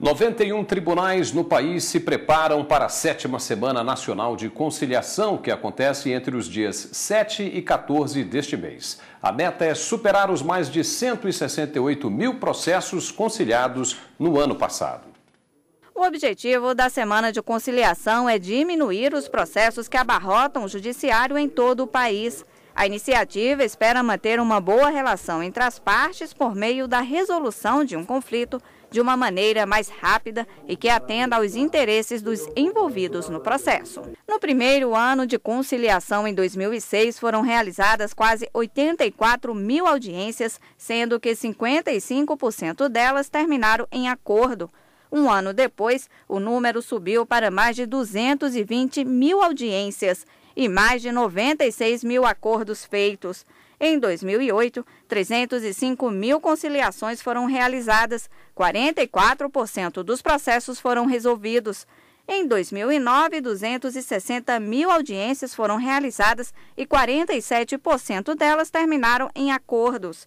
91 tribunais no país se preparam para a sétima Semana Nacional de Conciliação, que acontece entre os dias 7 e 14 deste mês. A meta é superar os mais de 168 mil processos conciliados no ano passado. O objetivo da Semana de Conciliação é diminuir os processos que abarrotam o judiciário em todo o país. A iniciativa espera manter uma boa relação entre as partes por meio da resolução de um conflito de uma maneira mais rápida e que atenda aos interesses dos envolvidos no processo. No primeiro ano de conciliação, em 2006, foram realizadas quase 84 mil audiências, sendo que 55% delas terminaram em acordo. Um ano depois, o número subiu para mais de 220 mil audiências e mais de 96 mil acordos feitos. Em 2008, 305 mil conciliações foram realizadas, 44% dos processos foram resolvidos. Em 2009, 260 mil audiências foram realizadas e 47% delas terminaram em acordos.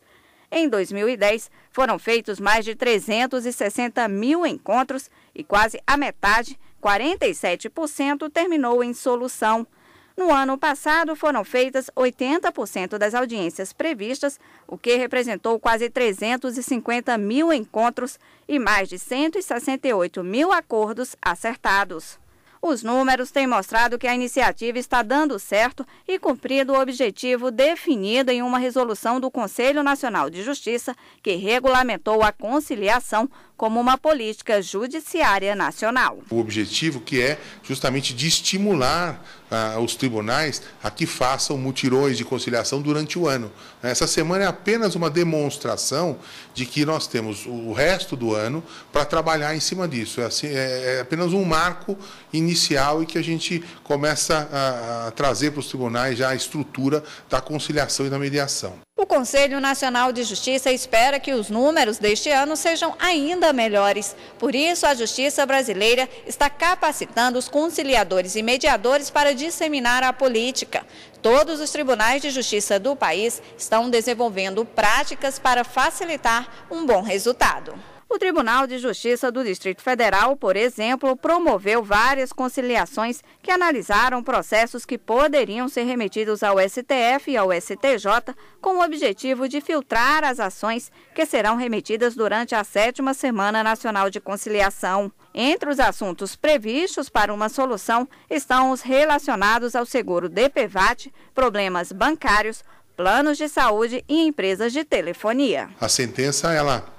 Em 2010, foram feitos mais de 360 mil encontros e quase a metade, 47%, terminou em solução. No ano passado, foram feitas 80% das audiências previstas, o que representou quase 350 mil encontros e mais de 168 mil acordos acertados. Os números têm mostrado que a iniciativa está dando certo e cumprindo o objetivo definido em uma resolução do Conselho Nacional de Justiça, que regulamentou a conciliação como uma política judiciária nacional. O objetivo que é justamente de estimular ah, os tribunais a que façam mutirões de conciliação durante o ano. Essa semana é apenas uma demonstração de que nós temos o resto do ano para trabalhar em cima disso. É, assim, é, é, apenas um marco inicial e que a gente começa a, a trazer para os tribunais já a estrutura da conciliação e da mediação. Conselho Nacional de Justiça espera que os números deste ano sejam ainda melhores. Por isso, a Justiça brasileira está capacitando os conciliadores e mediadores para disseminar a política. Todos os tribunais de justiça do país estão desenvolvendo práticas para facilitar um bom resultado. O Tribunal de Justiça do Distrito Federal, por exemplo, promoveu várias conciliações que analisaram processos que poderiam ser remetidos ao STF e ao STJ com o objetivo de filtrar as ações que serão remetidas durante a sétima Semana Nacional de Conciliação. Entre os assuntos previstos para uma solução estão os relacionados ao seguro DPVAT, problemas bancários, planos de saúde e empresas de telefonia. A sentença ela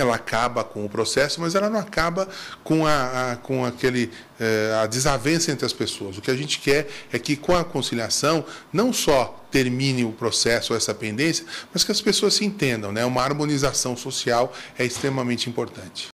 ela acaba com o processo, mas ela não acaba com, a, a com aquele, eh, a desavença entre as pessoas. O que a gente quer é que, com a conciliação, não só termine o processo, ou essa pendência, mas que as pessoas se entendam. Né? Uma harmonização social é extremamente importante.